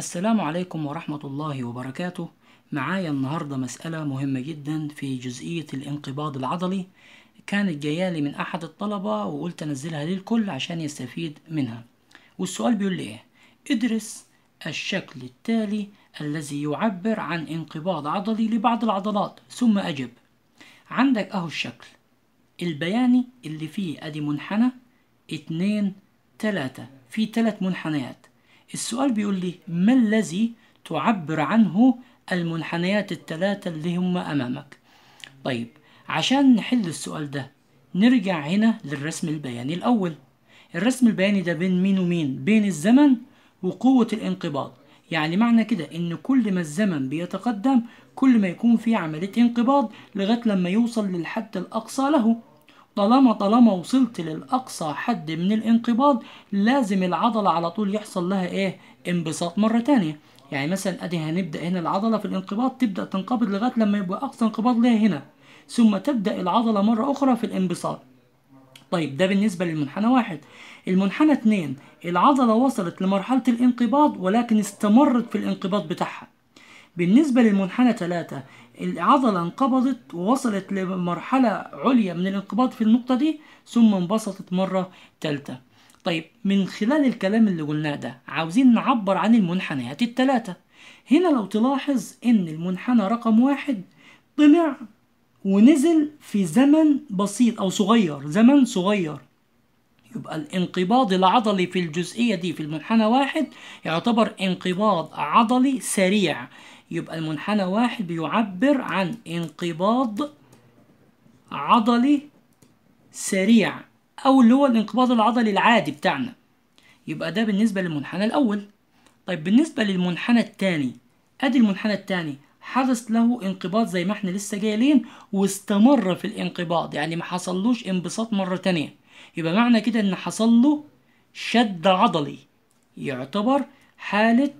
السلام عليكم ورحمة الله وبركاته معايا النهاردة مسألة مهمة جدا في جزئية الانقباض العضلي كانت جايالي من أحد الطلبة وقلت أنزلها للكل عشان يستفيد منها والسؤال بيقول لي إيه ادرس الشكل التالي الذي يعبر عن انقباض عضلي لبعض العضلات ثم أجب عندك أهو الشكل البياني اللي فيه أدي منحنى اتنين تلاتة في تلات منحنيات السؤال بيقول لي ما الذي تعبر عنه المنحنيات الثلاثة اللي هم أمامك طيب عشان نحل السؤال ده نرجع هنا للرسم البياني الأول الرسم البياني ده بين مين ومين بين الزمن وقوة الانقباض يعني معنى كده ان كل ما الزمن بيتقدم كل ما يكون في عملية انقباض لغاية لما يوصل للحد الأقصى له طالما طالما وصلت للأقصى حد من الانقباض لازم العضلة على طول يحصل لها إيه انبساط مرة تانية يعني مثلا أدي هنبدأ هنا العضلة في الانقباض تبدأ تنقبض لغاية لما يبقى أقصى انقباض ليها هنا ثم تبدأ العضلة مرة أخرى في الانبساط طيب ده بالنسبة للمنحنى واحد المنحنى اتنين العضلة وصلت لمرحلة الانقباض ولكن استمرت في الانقباض بتاعها بالنسبة للمنحنى ثلاثة العضلة انقبضت ووصلت لمرحلة عليا من الانقباض في النقطة دي ثم انبسطت مرة تالتة طيب من خلال الكلام اللي قلناه ده عاوزين نعبر عن المنحنيات التلاتة هنا لو تلاحظ ان المنحنى رقم واحد طلع ونزل في زمن بسيط او صغير زمن صغير يبقى الانقباض العضلي في الجزئية دي في المنحنى واحد يعتبر انقباض عضلي سريع يبقى المنحنى واحد بيعبر عن انقباض عضلي سريع أو اللي هو الانقباض العضلي العادي بتاعنا يبقى ده بالنسبة للمنحنى الأول طيب بالنسبة للمنحنى الثاني أدي المنحنى الثاني حدث له انقباض زي ما احنا لسه جايلين واستمر في الانقباض يعني ما حصلوش انبساط مرة تانية يبقى معنى كده ان حصل له شد عضلي يعتبر حالة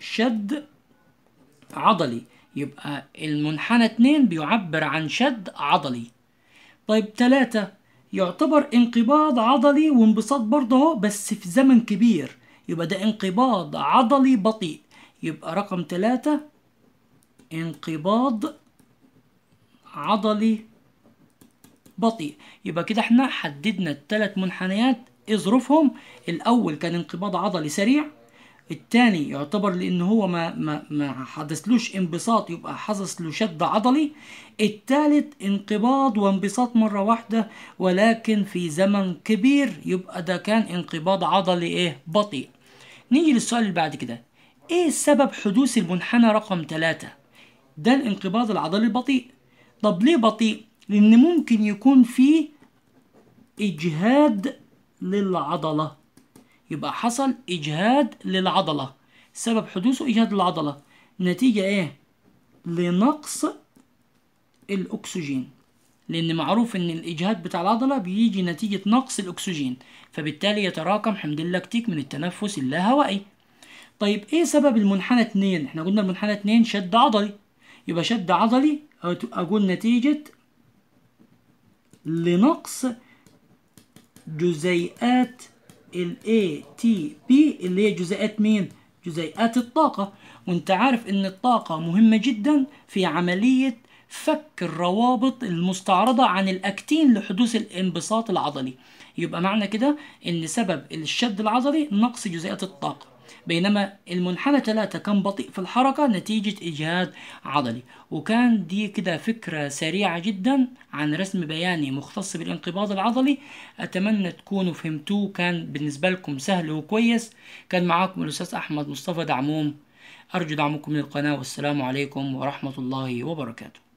شد عضلي يبقى المنحنى اتنين بيعبر عن شد عضلي طيب تلاتة يعتبر انقباض عضلي وانبساط برضه اهو بس في زمن كبير يبقى ده انقباض عضلي بطيء يبقى رقم تلاتة انقباض عضلي بطيء يبقى كده احنا حددنا الثلاث منحنيات ايه ظروفهم الاول كان انقباض عضلي سريع الثاني يعتبر لان هو ما ما ما حدثلوش انبساط يبقى حدث له شد عضلي الثالث انقباض وانبساط مره واحده ولكن في زمن كبير يبقى ده كان انقباض عضلي ايه بطيء نيجي للسؤال اللي بعد كده ايه سبب حدوث المنحنى رقم ثلاثة؟ ده الانقباض العضلي البطيء طب ليه بطيء لأن ممكن يكون فيه إجهاد للعضلة يبقى حصل إجهاد للعضلة سبب حدوثه إجهاد للعضله نتيجة إيه؟ لنقص الأكسجين لأن معروف إن الإجهاد بتاع العضلة بيجي نتيجة نقص الأكسجين فبالتالي يتراكم حمض اللاكتيك من التنفس اللاهوائي طيب إيه سبب المنحنى 2 إحنا قلنا المنحنى 2 شد عضلي يبقى شد عضلي أقول نتيجة لنقص جزيئات ال ATP اللي هي جزيئات مين؟ جزيئات الطاقة وانت عارف ان الطاقة مهمة جدا في عملية فك الروابط المستعرضة عن الأكتين لحدوث الانبساط العضلي يبقى معنى كده ان سبب الشد العضلي نقص جزيئات الطاقة بينما المنحنى ثلاثة كان بطيء في الحركة نتيجة إجهاد عضلي وكان دي كده فكرة سريعة جدا عن رسم بياني مختص بالانقباض العضلي أتمنى تكونوا فهمتوه كان بالنسبة لكم سهل وكويس كان معاكم الأستاذ أحمد مصطفى دعموم أرجو دعمكم للقناة والسلام عليكم ورحمة الله وبركاته